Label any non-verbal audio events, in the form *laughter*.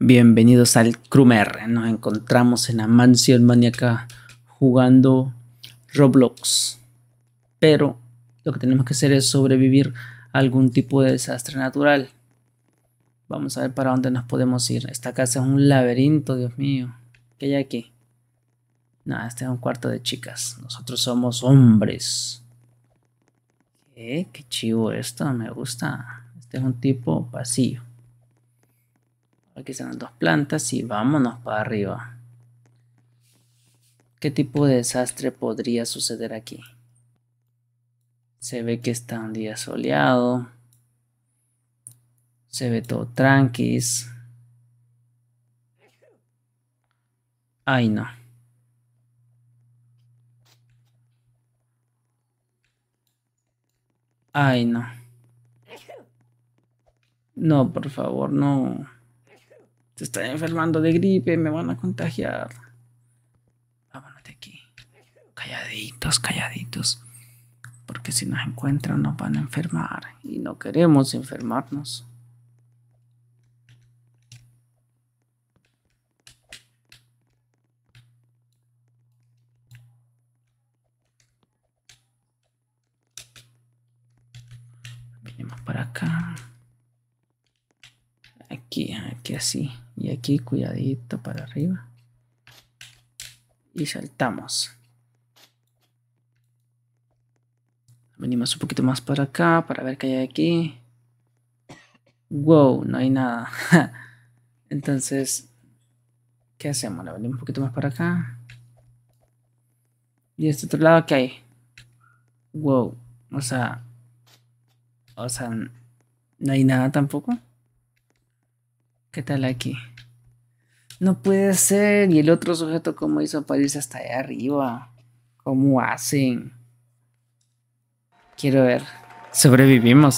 Bienvenidos al Krumer. Nos encontramos en la mansión maníaca jugando Roblox. Pero lo que tenemos que hacer es sobrevivir a algún tipo de desastre natural. Vamos a ver para dónde nos podemos ir. Esta casa es un laberinto, Dios mío. ¿Qué hay aquí? Nada, este es un cuarto de chicas. Nosotros somos hombres. ¿Qué? Qué chivo esto, me gusta. Este es un tipo vacío. Aquí están las dos plantas y vámonos para arriba. ¿Qué tipo de desastre podría suceder aquí? Se ve que está un día soleado. Se ve todo tranquis. Ay, no. Ay, no. No, por favor, no te enfermando de gripe, me van a contagiar. Vámonos de aquí. Calladitos, calladitos. Porque si nos encuentran nos van a enfermar y no queremos enfermarnos. Venimos para acá. Aquí, aquí así y aquí cuidadito para arriba y saltamos venimos un poquito más para acá para ver qué hay aquí wow no hay nada *laughs* entonces ¿qué hacemos? venimos un poquito más para acá y este otro lado ¿qué hay? wow o sea o sea no hay nada tampoco ¿Qué tal aquí? No puede ser. ¿Y el otro sujeto cómo hizo aparecerse hasta allá arriba? ¿Cómo hacen? Quiero ver. Sobrevivimos.